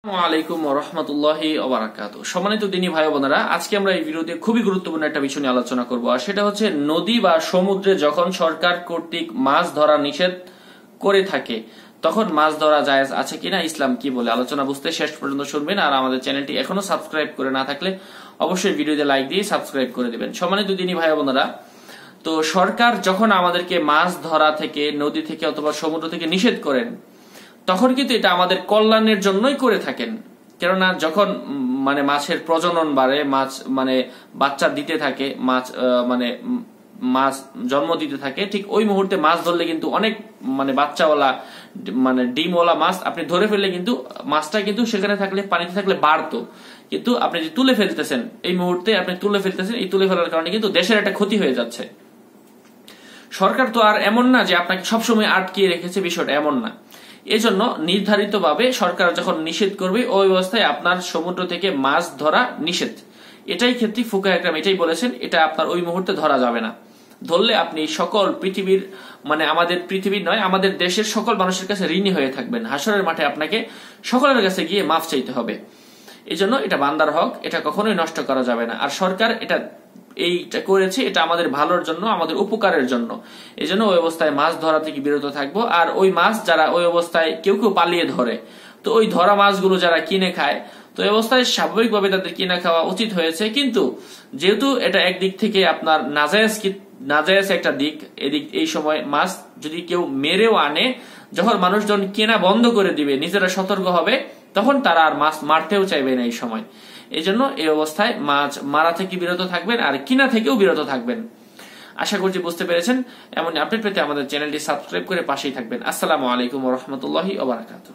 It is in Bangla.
আলোচনা ইসলাম কি বলে আলোচনা বুঝতে শেষ পর্যন্ত শুনবেন আর আমাদের চ্যানেলটি এখনো সাবস্ক্রাইব করে না থাকলে অবশ্যই ভিডিওতে লাইক দিয়ে সাবস্ক্রাইব করে দেবেন সম্মানিত দিনী ভাই বোনেরা তো সরকার যখন আমাদেরকে মাছ ধরা থেকে নদী থেকে অথবা সমুদ্র থেকে নিষেধ করেন তখন কিন্তু এটা আমাদের কল্যাণের জন্যই করে থাকেন কেননা যখন মানে মাছের প্রজনন বাড়ে মাছ মানে বাচ্চা দিতে থাকে মাছ মানে মাছ জন্ম দিতে থাকে ঠিক ওই মুহূর্তে মাছ ধরলে কিন্তু অনেক মানে বাচ্চাওয়ালা মানে ডিমওয়ালা মাছ আপনি ধরে ফেললে কিন্তু মাছটা কিন্তু সেখানে থাকলে পানিতে থাকলে বাড়ত কিন্তু আপনি যে তুলে ফেলতেছেন এই মুহূর্তে আপনি তুলে ফেলতেছেন এই তুলে ফেলার কারণে কিন্তু দেশের একটা ক্ষতি হয়ে যাচ্ছে সরকার তো আর এমন না যে আপনাকে সবসময় আটকিয়ে রেখেছে বিষয়টা এমন না এজন্য নির্ধারিতভাবে সরকার যখন নিষেধ করবে ওই অবস্থায় আপনার সমুদ্র থেকে মাছ ধরা নিষেধ এটাই ক্ষেত্রে ফুকা একরাম এটাই বলেছেন এটা আপনার ওই মুহূর্তে ধরা যাবে না ধরলে আপনি সকল পৃথিবীর মানে আমাদের পৃথিবীর নয় আমাদের দেশের সকল মানুষের কাছে ঋণী হয়ে থাকবেন হাসরের মাঠে আপনাকে সকলের কাছে গিয়ে মাফ চাইতে হবে এজন্য এটা বান্দার হক এটা কখনোই নষ্ট করা যাবে না আর সরকার এটা এইটা করেছে এটা আমাদের ভালোর জন্য আমাদের উপকারের জন্য এই জন্য ওই অবস্থায় মাছ ধরা থেকে বিরত থাকবো আর ওই মাছ যারা ওই অবস্থায় কেউ কেউ পালিয়ে ধরে তো ওই ধরা মাছগুলো যারা কিনে খায় তো এই অবস্থায় স্বাভাবিকভাবে তাদের কিনে খাওয়া উচিত হয়েছে কিন্তু যেহেতু এটা একদিক থেকে আপনার নাজায়াজ নাজায়াজ একটা দিক এদিক এই সময় মাছ যদি কেউ মেরেও আনে যখন মানুষজন কেনা বন্ধ করে দিবে নিজেরা সতর্ক হবে তখন তারা আর মাছ মারতেও চাইবে না এই সময় এই জন্য এই অবস্থায় মাছ মারা থেকে বিরত থাকবেন আর কিনা থেকেও বিরত থাকবেন আশা করছি বুঝতে পেরেছেন এমন আপডেট পেতে আমাদের চ্যানেলটি সাবস্ক্রাইব করে পাশেই থাকবেন আসসালামু আলাইকুম রহমতুল্লাহ ওবরাকাত